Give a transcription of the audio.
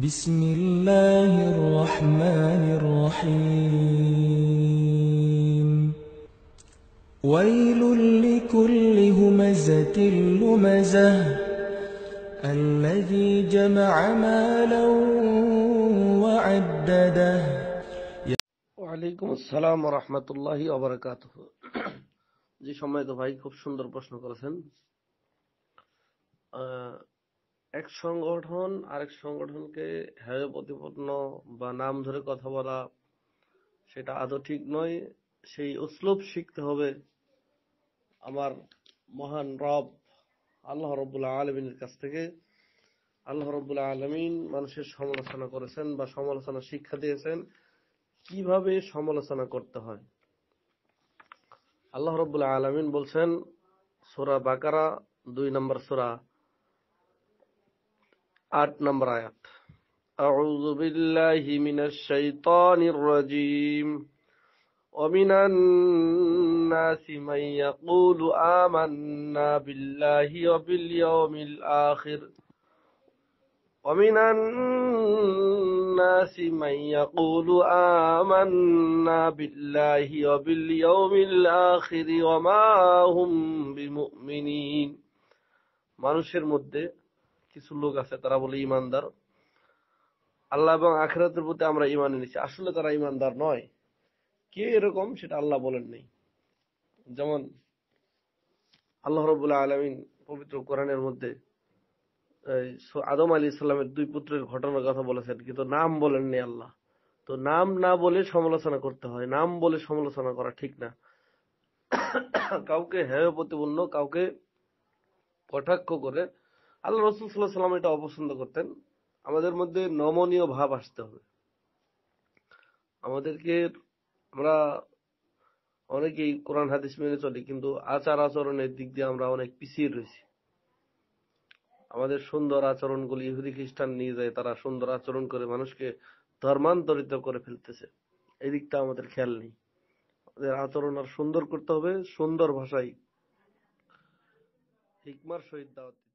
بسم الله الرحمن الرحيم ويل لكل همزة لمزة الذي جمع مالا وعدده وعليكم السلام ورحمة الله وبركاته زي شما يدو بھائي خوب شندر پشنو এক সংগঠন আরেক সংগঠনকে হেয় প্রতিপন্ন বা নাম ধরে কথা বলা সেটা আদৌ ঠিক নয় সেই উসলুপ শিখতে হবে আমার মহান রব আল্লাহ রবুল্লাহ আলমিনের কাছ থেকে আল্লাহ রবুল্লাহ আলমিন মানুষের সমালোচনা করেছেন বা সমালোচনা শিক্ষা দিয়েছেন কিভাবে সমালোচনা করতে হয় আল্লাহ রবুল্লাহ আলমিন বলছেন সোরা বাকারা দুই নম্বর সোরা আট নম্বর আয়াত أعوذ بالله من الشيطان الرجيم ومن الناس من يقول آمنا بالله وباليوم الآخر ومن الناس من يقول آمنا بالله وباليوم الآخر وما هم بمؤمنين মানুষের মধ্যে কিছু লোক আছে তারা বলে ইমানদার আল্লাহ এবং আখেরাতের প্রতি আমরা ইমান এনেছি আসলে তারা ইমানদার নয় কে এরকম সেটা আল্লাহ বলেন নেই যেমন আল্লাহ রবুল্লাহ আলমিন পবিত্র কোরআনের মধ্যে আদম আলী ইসলামের দুই পুত্রের ঘটনার কথা বলেছেন কিন্তু নাম বলেননি আল্লাহ তো নাম না বলে সমালোচনা করতে হয় নাম বলে সমালোচনা করা ঠিক না কাউকে হেয় প্রতিপন্ন কাউকে কটাক্ষ করে আল্লাহ রসুল সাল্লাহ সাল্লাম এটা অপছন্দ করতেন আমাদের মধ্যে নমনীয় ভাব আসতে হবে আমাদেরকে আমরা অনেকেই কোরআন হাদিস মেনে চলি কিন্তু আচার আচরণের দিক দিয়ে আমরা অনেক পিছিয়ে রয়েছি আমাদের সুন্দর আচরণগুলি ইহুদি খ্রিস্টান নিয়ে যায় তারা সুন্দর আচরণ করে মানুষকে ধর্মান্তরিত করে ফেলতেছে এই দিকটা আমাদের খেয়াল নেই আমাদের আচরণ আর সুন্দর করতে হবে সুন্দর ভাষায় হিকমার সহিত দাওয়াত